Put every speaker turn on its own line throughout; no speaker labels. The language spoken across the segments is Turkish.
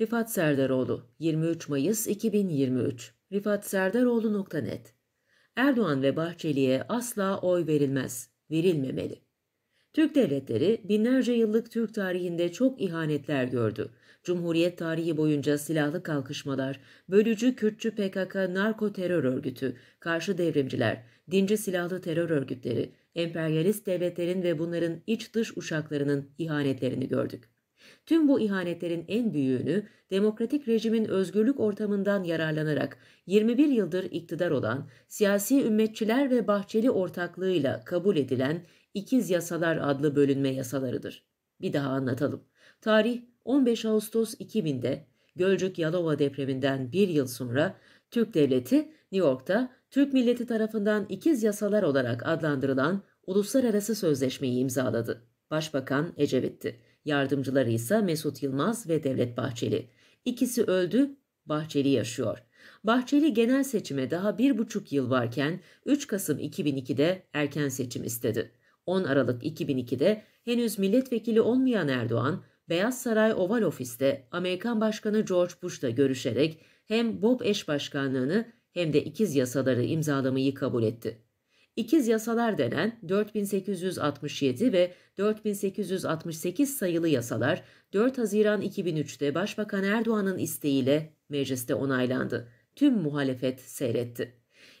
Rifat Serdaroğlu 23 Mayıs 2023 rifatserdaroğlu.net Erdoğan ve Bahçeli'ye asla oy verilmez, verilmemeli. Türk devletleri binlerce yıllık Türk tarihinde çok ihanetler gördü. Cumhuriyet tarihi boyunca silahlı kalkışmalar, bölücü Kürtçü PKK narko terör örgütü, karşı devrimciler, dinci silahlı terör örgütleri, emperyalist devletlerin ve bunların iç dış uşaklarının ihanetlerini gördük. Tüm bu ihanetlerin en büyüğünü demokratik rejimin özgürlük ortamından yararlanarak 21 yıldır iktidar olan siyasi ümmetçiler ve Bahçeli ortaklığıyla kabul edilen İkiz Yasalar adlı bölünme yasalarıdır. Bir daha anlatalım. Tarih 15 Ağustos 2000'de Gölcük-Yalova depreminden bir yıl sonra Türk Devleti New York'ta Türk milleti tarafından ikiz yasalar olarak adlandırılan uluslararası sözleşmeyi imzaladı. Başbakan Ecevit'ti. Yardımcıları ise Mesut Yılmaz ve Devlet Bahçeli. İkisi öldü, Bahçeli yaşıyor. Bahçeli genel seçime daha bir buçuk yıl varken 3 Kasım 2002'de erken seçim istedi. 10 Aralık 2002'de henüz milletvekili olmayan Erdoğan, Beyaz Saray Oval Ofis'te Amerikan Başkanı George Bush'la görüşerek hem Bob eş başkanlığını hem de ikiz yasaları imzalamayı kabul etti. İkiz yasalar denen 4867 ve 4868 sayılı yasalar 4 Haziran 2003'te Başbakan Erdoğan'ın isteğiyle mecliste onaylandı. Tüm muhalefet seyretti.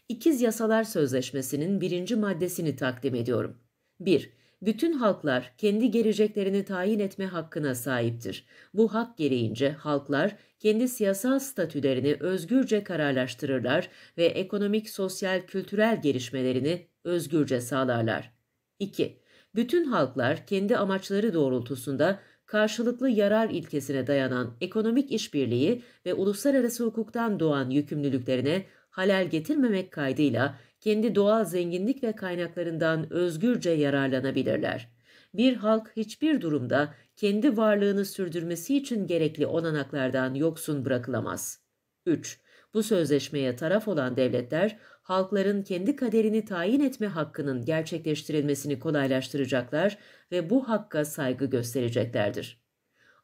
İkiz Yasalar Sözleşmesi'nin birinci maddesini takdim ediyorum. 1. Bütün halklar kendi geleceklerini tayin etme hakkına sahiptir. Bu hak gereğince halklar kendi siyasal statülerini özgürce kararlaştırırlar ve ekonomik, sosyal, kültürel gelişmelerini özgürce sağlarlar. 2. Bütün halklar kendi amaçları doğrultusunda karşılıklı yarar ilkesine dayanan ekonomik işbirliği ve uluslararası hukuktan doğan yükümlülüklerine halel getirmemek kaydıyla kendi doğal zenginlik ve kaynaklarından özgürce yararlanabilirler. Bir halk hiçbir durumda kendi varlığını sürdürmesi için gerekli olanaklardan yoksun bırakılamaz. 3. Bu sözleşmeye taraf olan devletler, halkların kendi kaderini tayin etme hakkının gerçekleştirilmesini kolaylaştıracaklar ve bu hakka saygı göstereceklerdir.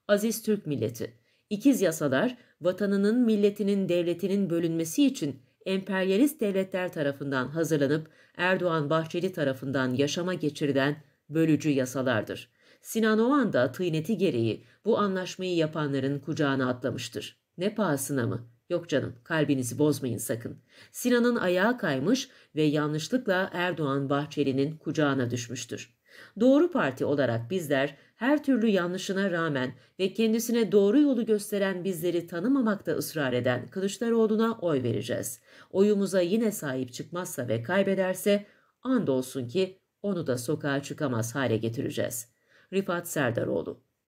Aziz Türk Milleti İkiz yasalar, vatanının, milletinin, devletinin bölünmesi için emperyalist devletler tarafından hazırlanıp Erdoğan-Bahçeli tarafından yaşama geçirilen bölücü yasalardır. Sinan Oğan da tıyneti gereği bu anlaşmayı yapanların kucağına atlamıştır. Ne pahasına mı? Yok canım, kalbinizi bozmayın sakın. Sinan'ın ayağı kaymış ve yanlışlıkla Erdoğan Bahçeli'nin kucağına düşmüştür. Doğru Parti olarak bizler her türlü yanlışına rağmen ve kendisine doğru yolu gösteren bizleri tanımamakta ısrar eden Kılıçdaroğlu'na oy vereceğiz. Oyumuza yine sahip çıkmazsa ve kaybederse andolsun ki onu da sokağa çıkamaz hale getireceğiz. Rifat Serdaroğlu